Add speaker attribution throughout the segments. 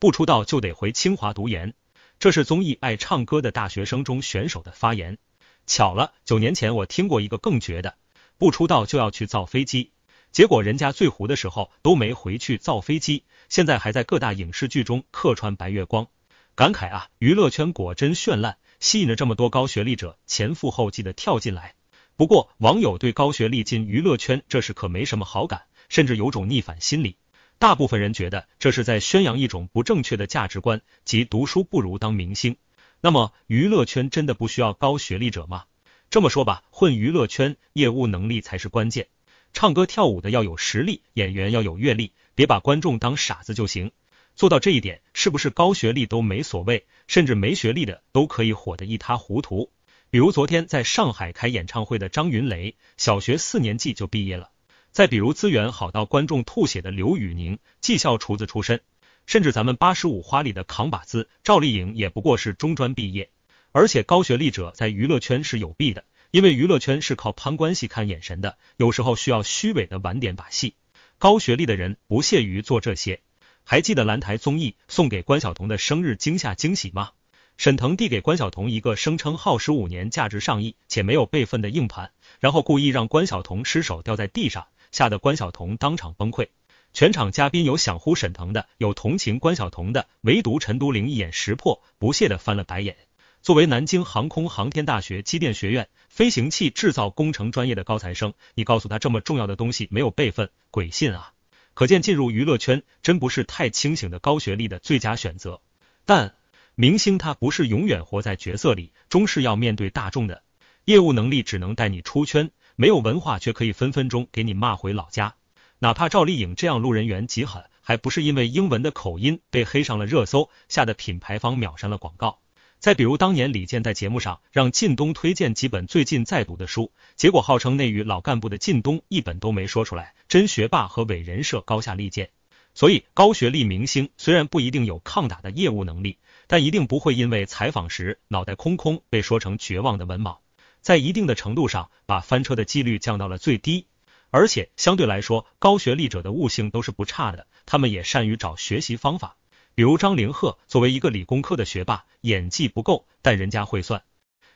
Speaker 1: 不出道就得回清华读研，这是综艺爱唱歌的大学生中选手的发言。巧了，九年前我听过一个更绝的，不出道就要去造飞机。结果人家最糊的时候都没回去造飞机，现在还在各大影视剧中客串白月光。感慨啊，娱乐圈果真绚烂，吸引了这么多高学历者前赴后继的跳进来。不过网友对高学历进娱乐圈这事可没什么好感，甚至有种逆反心理。大部分人觉得这是在宣扬一种不正确的价值观，即读书不如当明星。那么，娱乐圈真的不需要高学历者吗？这么说吧，混娱乐圈，业务能力才是关键。唱歌跳舞的要有实力，演员要有阅历，别把观众当傻子就行。做到这一点，是不是高学历都没所谓，甚至没学历的都可以火得一塌糊涂？比如昨天在上海开演唱会的张云雷，小学四年级就毕业了。再比如，资源好到观众吐血的刘宇宁，技校厨子出身；甚至咱们八十五花里的扛把子赵丽颖，也不过是中专毕业。而且高学历者在娱乐圈是有弊的，因为娱乐圈是靠攀关系、看眼神的，有时候需要虚伪的玩点把戏。高学历的人不屑于做这些。还记得蓝台综艺送给关晓彤的生日惊吓惊喜吗？沈腾递给关晓彤一个声称耗时五年、价值上亿且没有备份的硬盘，然后故意让关晓彤失手掉在地上。吓得关晓彤当场崩溃，全场嘉宾有想呼沈腾的，有同情关晓彤的，唯独陈都灵一眼识破，不屑的翻了白眼。作为南京航空航天大学机电学院飞行器制造工程专业的高材生，你告诉他这么重要的东西没有备份，鬼信啊！可见进入娱乐圈真不是太清醒的高学历的最佳选择。但明星他不是永远活在角色里，终是要面对大众的。业务能力只能带你出圈，没有文化却可以分分钟给你骂回老家。哪怕赵丽颖这样路人缘极狠，还不是因为英文的口音被黑上了热搜，吓得品牌方秒删了广告。再比如当年李健在节目上让靳东推荐几本最近在读的书，结果号称内娱老干部的靳东一本都没说出来，真学霸和伪人设高下立见。所以高学历明星虽然不一定有抗打的业务能力，但一定不会因为采访时脑袋空空被说成绝望的文盲。在一定的程度上，把翻车的几率降到了最低，而且相对来说，高学历者的悟性都是不差的，他们也善于找学习方法。比如张凌赫，作为一个理工科的学霸，演技不够，但人家会算，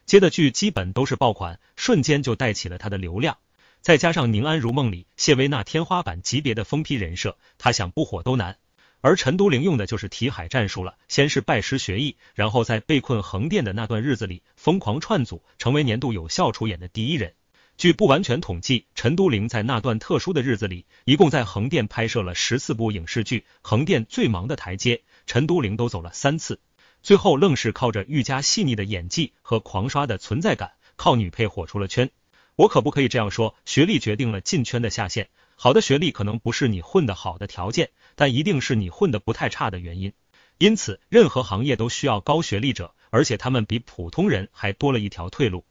Speaker 1: 接的剧基本都是爆款，瞬间就带起了他的流量。再加上《宁安如梦》里谢薇娜天花板级别的疯批人设，他想不火都难。而陈都灵用的就是题海战术了，先是拜师学艺，然后在被困横店的那段日子里，疯狂串组，成为年度有效出演的第一人。据不完全统计，陈都灵在那段特殊的日子里，一共在横店拍摄了十四部影视剧。横店最忙的台阶，陈都灵都走了三次，最后愣是靠着愈加细腻的演技和狂刷的存在感，靠女配火出了圈。我可不可以这样说，学历决定了进圈的下限？好的学历可能不是你混得好的条件，但一定是你混得不太差的原因。因此，任何行业都需要高学历者，而且他们比普通人还多了一条退路。